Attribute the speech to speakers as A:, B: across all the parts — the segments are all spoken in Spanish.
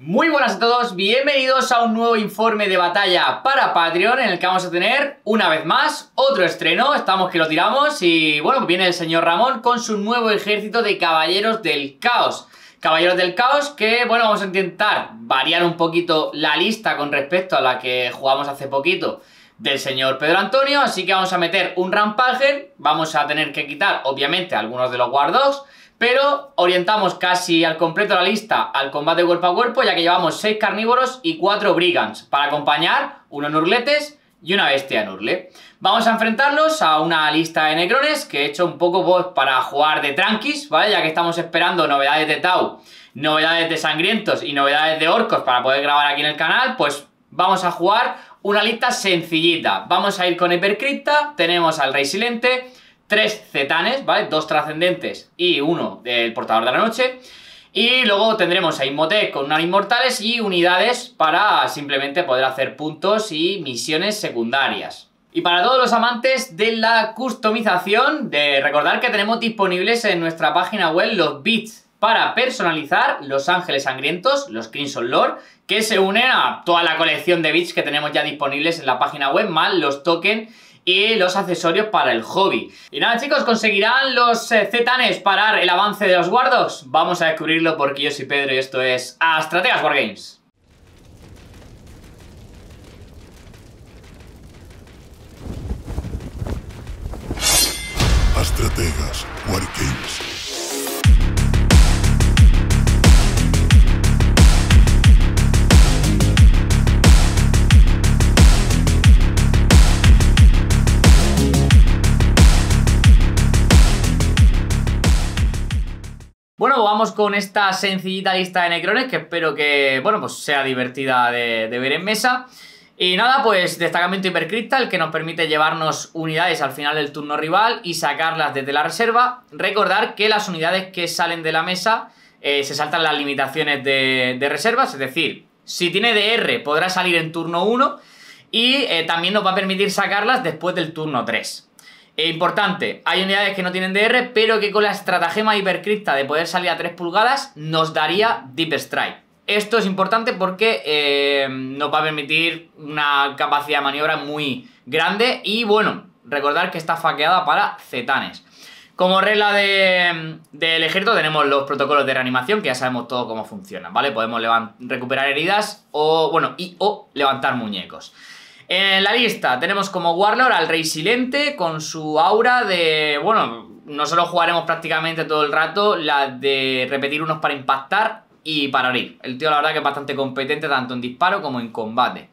A: Muy buenas a todos, bienvenidos a un nuevo informe de batalla para Patreon en el que vamos a tener, una vez más, otro estreno, estamos que lo tiramos y bueno, pues viene el señor Ramón con su nuevo ejército de caballeros del caos. Caballeros del Caos, que bueno, vamos a intentar variar un poquito la lista con respecto a la que jugamos hace poquito del señor Pedro Antonio, así que vamos a meter un Rampager, vamos a tener que quitar obviamente algunos de los guardos, pero orientamos casi al completo la lista al combate cuerpo a cuerpo, ya que llevamos 6 carnívoros y 4 brigands, para acompañar unos nurletes y una bestia nurle. Vamos a enfrentarnos a una lista de necrones que he hecho un poco para jugar de tranquis, ¿vale? Ya que estamos esperando novedades de Tau, novedades de sangrientos y novedades de orcos para poder grabar aquí en el canal, pues vamos a jugar una lista sencillita. Vamos a ir con Hipercripta, tenemos al Rey Silente, tres Zetanes, ¿vale? Dos Trascendentes y uno del Portador de la Noche. Y luego tendremos a Inmotec con unas inmortales y unidades para simplemente poder hacer puntos y misiones secundarias. Y para todos los amantes de la customización, de recordar que tenemos disponibles en nuestra página web los bits para personalizar los ángeles sangrientos, los Crimson Lord, que se unen a toda la colección de bits que tenemos ya disponibles en la página web, más los tokens y los accesorios para el hobby. Y nada chicos, ¿conseguirán los eh, Zetanes parar el avance de los guardos? Vamos a descubrirlo porque yo soy Pedro y esto es Astrategas Wargames. Astrategas Wargames. vamos con esta sencillita lista de necrones que espero que, bueno, pues sea divertida de, ver en mesa. Y nada, pues destacamento hipercristal que nos permite llevarnos unidades al final del turno rival y sacarlas desde la reserva. Recordar que las unidades que salen de la mesa eh, se saltan las limitaciones de, reservas, es decir, si tiene DR podrá salir en turno 1 y eh, también nos va a permitir sacarlas después del turno 3 importante, hay unidades que no tienen DR, pero que con la estratagema hipercripta de poder salir a 3 pulgadas nos daría Deep Strike. Esto es importante porque eh, nos va a permitir una capacidad de maniobra muy grande y bueno, recordar que está faqueada para cetanes. Como regla del de, ejército tenemos los protocolos de reanimación, que ya sabemos todo cómo funcionan, ¿vale? Podemos recuperar heridas o, bueno, y o levantar muñecos. En la lista tenemos como Warlord al Rey Silente con su aura de, bueno, nosotros jugaremos prácticamente todo el rato la de repetir unos para impactar y para abrir. El tío la verdad que es bastante competente tanto en disparo como en combate.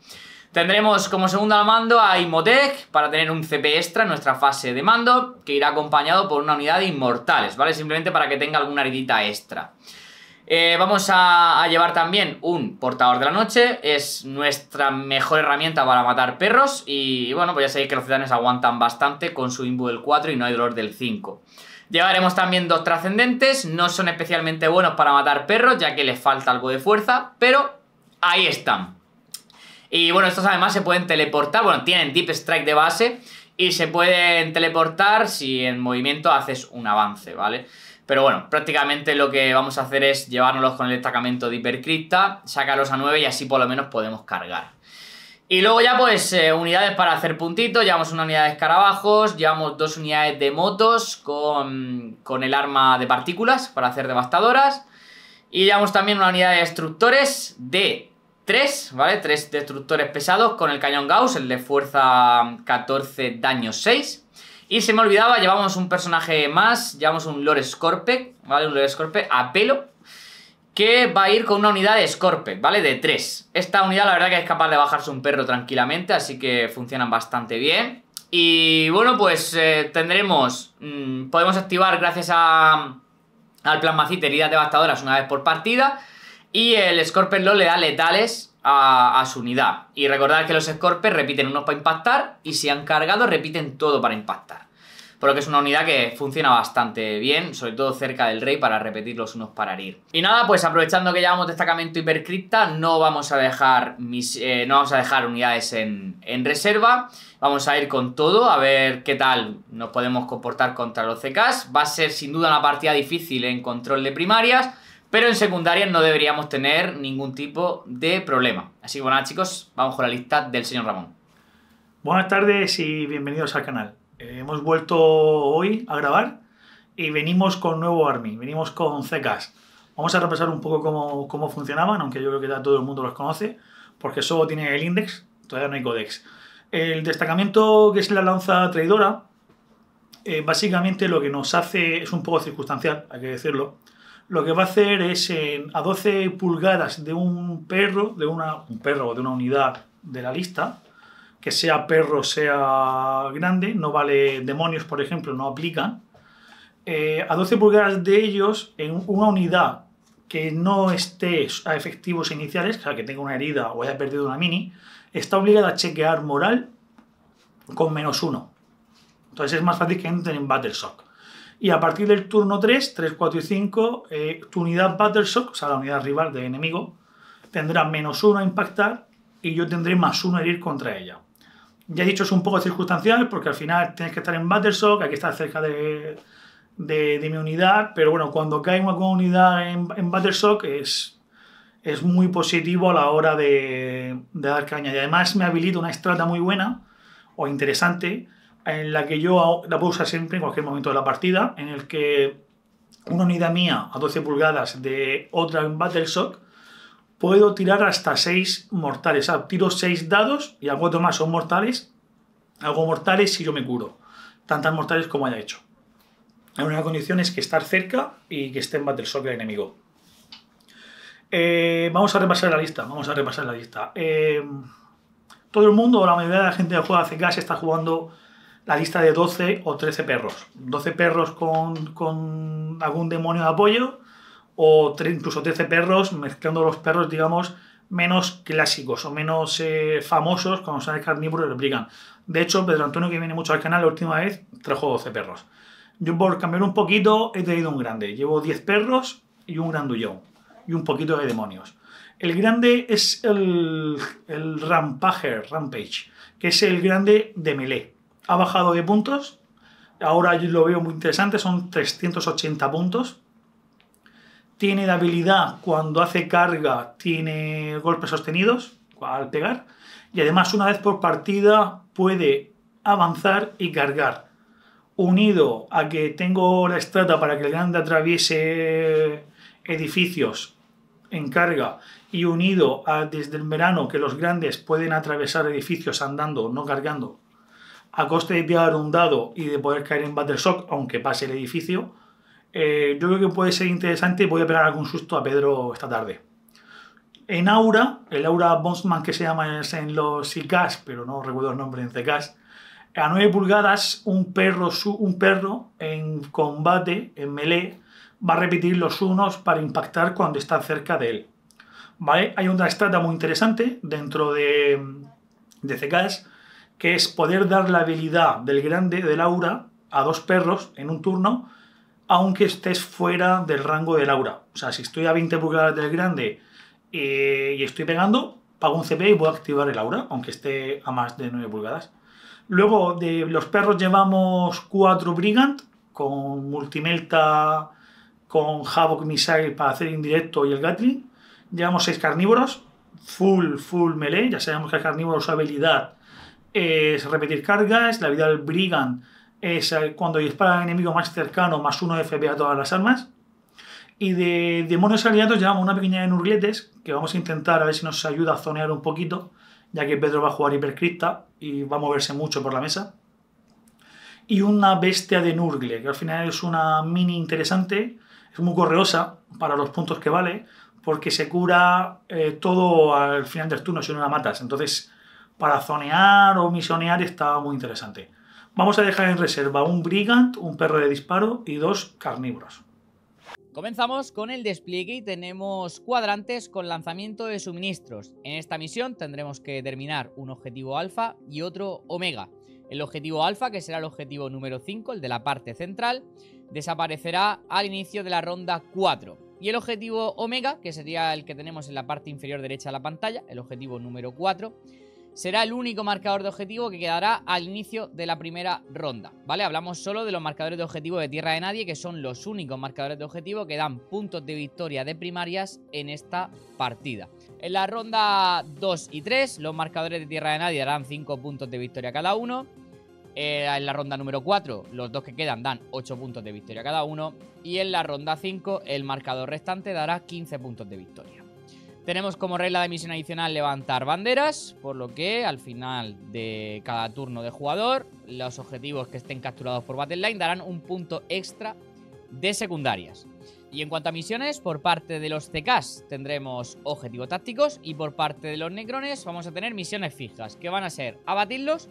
A: Tendremos como segundo al mando a Imotec para tener un CP extra en nuestra fase de mando que irá acompañado por una unidad de inmortales, ¿vale? Simplemente para que tenga alguna heridita extra. Eh, vamos a, llevar también un portador de la noche, es nuestra mejor herramienta para matar perros y bueno, pues ya sabéis que los titanes aguantan bastante con su imbu del 4 y no hay dolor del 5. Llevaremos también dos trascendentes, no son especialmente buenos para matar perros ya que les falta algo de fuerza, pero ahí están. Y bueno, estos además se pueden teleportar, bueno, tienen Deep Strike de base y se pueden teleportar si en movimiento haces un avance, ¿vale? vale pero bueno, prácticamente lo que vamos a hacer es llevárnoslos con el destacamento de hipercripta, sacarlos a 9 y así por lo menos podemos cargar. Y luego ya pues eh, unidades para hacer puntitos, llevamos una unidad de escarabajos, llevamos dos unidades de motos con, con el arma de partículas para hacer devastadoras. Y llevamos también una unidad de destructores de 3, ¿vale? 3 destructores pesados con el cañón Gauss, el de fuerza 14, daño 6. Y se me olvidaba, llevamos un personaje más, llevamos un Lord Scorpe, ¿vale? Un Lord a pelo, que va a ir con una unidad de Scorpe, ¿vale? De 3. Esta unidad la verdad que es capaz de bajarse un perro tranquilamente, así que funcionan bastante bien. Y bueno, pues eh, tendremos, mm, podemos activar gracias al plasmacite heridas devastadoras una vez por partida. Y el Scorpion LOL le da letales a, su unidad. Y recordad que los escorpes repiten unos para impactar y si han cargado repiten todo para impactar. Por lo que es una unidad que funciona bastante bien, sobre todo cerca del rey para repetir los unos para herir. Y nada, pues aprovechando que llevamos destacamento hipercripta, no vamos a dejar, mis, eh, no vamos a dejar unidades en, en reserva. Vamos a ir con todo, a ver qué tal nos podemos comportar contra los CKs. Va a ser sin duda una partida difícil en control de primarias, pero en secundaria no deberíamos tener ningún tipo de problema. Así que bueno, chicos, vamos con la lista del señor Ramón. Buenas tardes
B: y bienvenidos al canal. Eh, hemos vuelto hoy a grabar y venimos con nuevo Army, venimos con CECAS. Vamos a repasar un poco cómo, cómo funcionaban, aunque yo creo que ya todo el mundo los conoce, porque solo tiene el index, todavía no hay codex. El destacamiento que es la lanza traidora, eh, básicamente lo que nos hace es un poco circunstancial, hay que decirlo lo que va a hacer es a 12 pulgadas de un perro, de una, un perro o de una unidad de la lista, que sea perro, sea grande, no vale demonios, por ejemplo, no aplican. Eh, a 12 pulgadas de ellos, en una unidad que no esté a efectivos iniciales, o sea, que tenga una herida o haya perdido una mini, está obligada a chequear moral con menos uno. Entonces es más fácil que entren en Battleshock. Y a partir del turno 3, 3, 4 y 5, eh, tu unidad Battleshock, o sea, la unidad rival de enemigo, tendrá menos 1 a impactar y yo tendré más 1 a herir contra ella. Ya he dicho, es un poco circunstancial porque al final tienes que estar en Battleshock, hay que estar cerca de, de, mi unidad, pero bueno, cuando cae una unidad en, en es, es muy positivo a la hora de, dar caña. Y además me habilita una estrata muy buena o interesante en la que yo la puedo usar siempre en cualquier momento de la partida, en el que una unidad mía a 12 pulgadas de otra en Battleshock, puedo tirar hasta 6 mortales. O tiro 6 dados y a 4 más son mortales. Hago mortales si yo me curo. Tantas mortales como haya hecho. La única condición es que estar cerca y que esté en Battleshock el enemigo. Eh, vamos a repasar la lista. Vamos a repasar la lista. Eh, todo el mundo, o la mayoría de la gente que juega hace se está jugando la lista de 12 o 13 perros. 12 perros con, algún demonio de apoyo o incluso 13 perros mezclando los perros, digamos, menos clásicos o menos eh, famosos como son carnívoros lo brigand De hecho, Pedro Antonio, que viene mucho al canal, la última vez trajo 12 perros. Yo por cambiar un poquito he tenido un grande. Llevo 10 perros y un grandullón y un poquito de demonios. El grande es el, el Rampager, Rampage, que es el grande de melee ha bajado de puntos. Ahora yo lo veo muy interesante, son 380 puntos. Tiene de habilidad cuando hace carga, tiene golpes sostenidos al pegar. Y además una vez por partida puede avanzar y cargar. Unido a que tengo la estrata para que el grande atraviese edificios en carga y unido a desde el verano que los grandes pueden atravesar edificios andando, no cargando, a coste de tirar un dado y de poder caer en Battle Shock, aunque pase el edificio, eh, yo creo que puede ser interesante y voy a pegar algún susto a Pedro esta tarde. En Aura, el Aura Bondsman que se llama en los ICAS, pero no recuerdo el nombre en CKs, a 9 pulgadas un perro, un perro en combate, en melee, va a repetir los unos para impactar cuando está cerca de él. ¿Vale? Hay una estrata muy interesante dentro de, de que es poder dar la habilidad del grande del aura a dos perros en un turno, aunque estés fuera del rango del aura. O sea, si estoy a 20 pulgadas del grande eh, y estoy pegando, pago un CP y voy a activar el aura, aunque esté a más de 9 pulgadas. Luego, de los perros llevamos 4 Brigand con Multimelta, con Havoc Missile para hacer indirecto y el Gatling. Llevamos 6 carnívoros, full, full melee. Ya sabemos que el carnívoro su habilidad es repetir cargas, la vida del brigand es eh, cuando dispara al enemigo más cercano, más de FP a todas las armas. Y de demonios aliados llevamos una pequeña de nurgletes que vamos a intentar a ver si nos ayuda a zonear un poquito, ya que Pedro va a jugar hipercripta y va a moverse mucho por la mesa. Y una bestia de nurgle, que al final es una mini interesante, es muy correosa para los puntos que vale, porque se cura eh, todo al final del turno si no la matas. Entonces para zonear o misionear está muy interesante. Vamos a dejar en reserva un Brigand, un perro de disparo y dos carnívoros.
A: Comenzamos con el despliegue y tenemos cuadrantes con lanzamiento de suministros. En esta misión tendremos que terminar un objetivo alfa y otro omega. El objetivo alfa, que será el objetivo número 5, el de la parte central, desaparecerá al inicio de la ronda 4. Y el objetivo omega, que sería el que tenemos en la parte inferior derecha de la pantalla, el objetivo número 4, será el único marcador de objetivo que quedará al inicio de la primera ronda, ¿vale? Hablamos solo de los marcadores de objetivo de Tierra de Nadie, que son los únicos marcadores de objetivo que dan puntos de victoria de primarias en esta partida. En la ronda 2 y 3, los marcadores de Tierra de Nadie darán 5 puntos de victoria cada uno. Eh, en la ronda número 4, los dos que quedan dan 8 puntos de victoria cada uno. Y en la ronda 5, el marcador restante dará 15 puntos de victoria. Tenemos como regla de misión adicional levantar banderas, por lo que al final de cada turno de jugador, los objetivos que estén capturados por Battle Line darán un punto extra de secundarias. Y en cuanto a misiones, por parte de los CKs tendremos objetivos tácticos y por parte de los Necrones vamos a tener misiones fijas, que van a ser abatirlos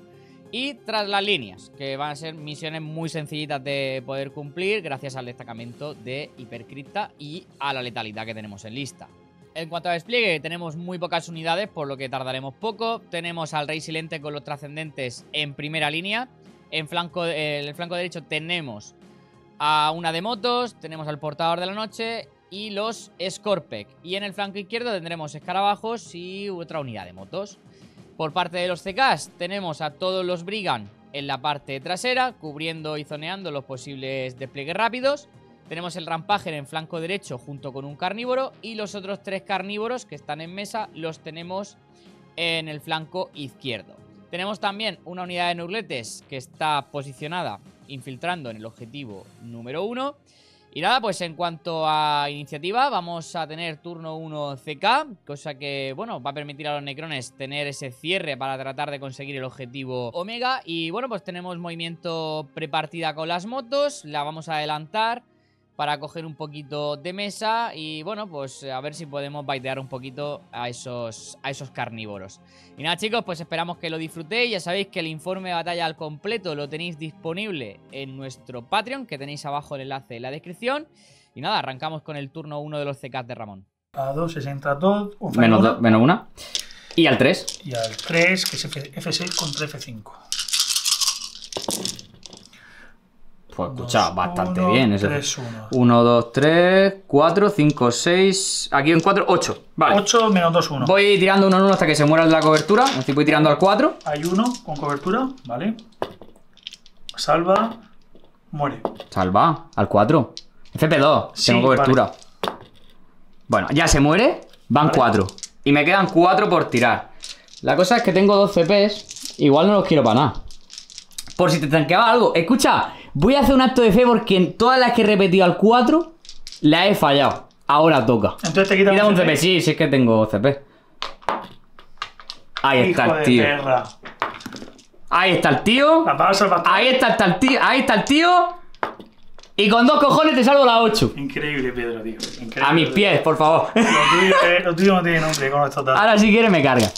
A: y tras las líneas, que van a ser misiones muy sencillitas de poder cumplir gracias al destacamento de Hipercripta y a la letalidad que tenemos en lista. En cuanto a despliegue, tenemos muy pocas unidades, por lo que tardaremos poco. Tenemos al Rey Silente con los trascendentes en primera línea. En flanco, el flanco derecho tenemos a una de motos, tenemos al Portador de la Noche y los Scorpec. Y en el flanco izquierdo tendremos escarabajos y otra unidad de motos. Por parte de los CKs tenemos a todos los Brigan en la parte trasera, cubriendo y zoneando los posibles despliegues rápidos. Tenemos el rampaje en flanco derecho junto con un carnívoro y los otros tres carnívoros que están en mesa los tenemos en el flanco izquierdo. Tenemos también una unidad de nurletes que está posicionada infiltrando en el objetivo número 1. Y nada, pues en cuanto a iniciativa, vamos a tener turno 1 CK, cosa que, bueno, va a permitir a los necrones tener ese cierre para tratar de conseguir el objetivo Omega. Y bueno, pues tenemos movimiento prepartida con las motos, la vamos a adelantar para coger un poquito de mesa y bueno, pues eh, a ver si podemos baitear un poquito a esos, a esos carnívoros. Y nada chicos, pues esperamos que lo disfrutéis, ya sabéis que el informe de batalla al completo lo tenéis disponible en nuestro Patreon, que tenéis abajo el enlace en la descripción. Y nada, arrancamos con el turno 1 de los CKs de Ramón.
B: A 2 se menos, 1 menos
A: una. Y al 3.
B: Y al 3, que es F, 6 contra F5.
A: Pues escucha, bastante bien. Eso. 1, 2, 3, 4, 5, 6. Aquí en 4, 8. Vale. 8 menos 2, 1. Voy tirando 1 1 hasta que se muera la cobertura. Así voy tirando al 4.
B: Hay uno con cobertura, vale. Salva, muere.
A: Salva, al 4. FP2, sin tengo cobertura. Bueno, ya se muere, van 4. Y me quedan 4 por tirar. La cosa es que tengo 2 CPs, igual no los quiero para nada. Por si te tanqueaba algo. Escucha, voy a hacer un acto de fe porque en todas las que he repetido al 4, la he fallado. Ahora toca. Entonces te quita, un CP. Sí, sí es que tengo CP. Ahí está el tío. Ahí está el tío. Ahí está, el tío. Ahí está el tío. Y con dos cojones te salgo la 8. Increíble,
B: Pedro, tío. a
A: mis pies, por favor. Ahora si quieres me carga.